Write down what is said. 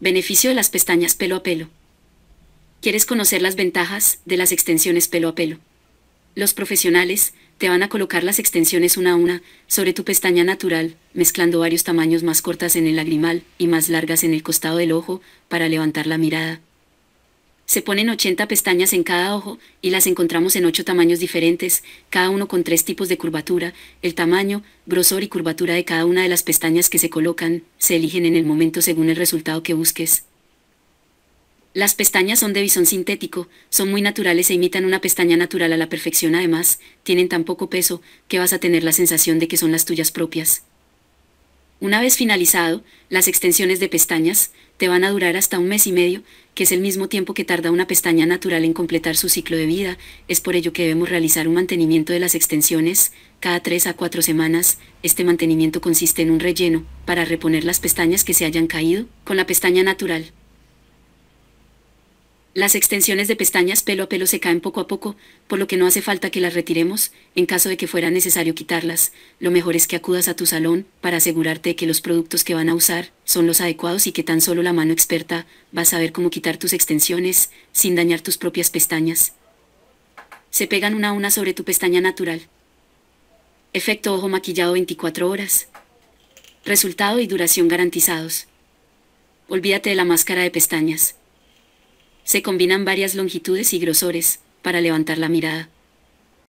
Beneficio de las pestañas pelo a pelo. ¿Quieres conocer las ventajas de las extensiones pelo a pelo? Los profesionales te van a colocar las extensiones una a una sobre tu pestaña natural, mezclando varios tamaños más cortas en el lagrimal y más largas en el costado del ojo para levantar la mirada. Se ponen 80 pestañas en cada ojo y las encontramos en 8 tamaños diferentes, cada uno con tres tipos de curvatura. El tamaño, grosor y curvatura de cada una de las pestañas que se colocan se eligen en el momento según el resultado que busques. Las pestañas son de visón sintético, son muy naturales e imitan una pestaña natural a la perfección. Además, tienen tan poco peso que vas a tener la sensación de que son las tuyas propias. Una vez finalizado, las extensiones de pestañas te van a durar hasta un mes y medio, que es el mismo tiempo que tarda una pestaña natural en completar su ciclo de vida, es por ello que debemos realizar un mantenimiento de las extensiones cada tres a cuatro semanas. Este mantenimiento consiste en un relleno para reponer las pestañas que se hayan caído con la pestaña natural. Las extensiones de pestañas pelo a pelo se caen poco a poco, por lo que no hace falta que las retiremos, en caso de que fuera necesario quitarlas, lo mejor es que acudas a tu salón para asegurarte de que los productos que van a usar son los adecuados y que tan solo la mano experta va a saber cómo quitar tus extensiones sin dañar tus propias pestañas. Se pegan una a una sobre tu pestaña natural. Efecto ojo maquillado 24 horas. Resultado y duración garantizados. Olvídate de la máscara de pestañas se combinan varias longitudes y grosores, para levantar la mirada.